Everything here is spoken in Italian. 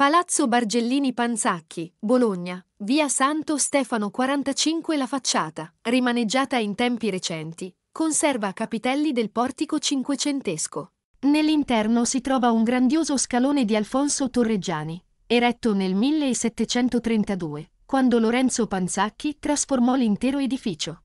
Palazzo Bargellini Panzacchi, Bologna, via Santo Stefano 45 La facciata, rimaneggiata in tempi recenti, conserva capitelli del portico cinquecentesco. Nell'interno si trova un grandioso scalone di Alfonso Torreggiani, eretto nel 1732, quando Lorenzo Panzacchi trasformò l'intero edificio.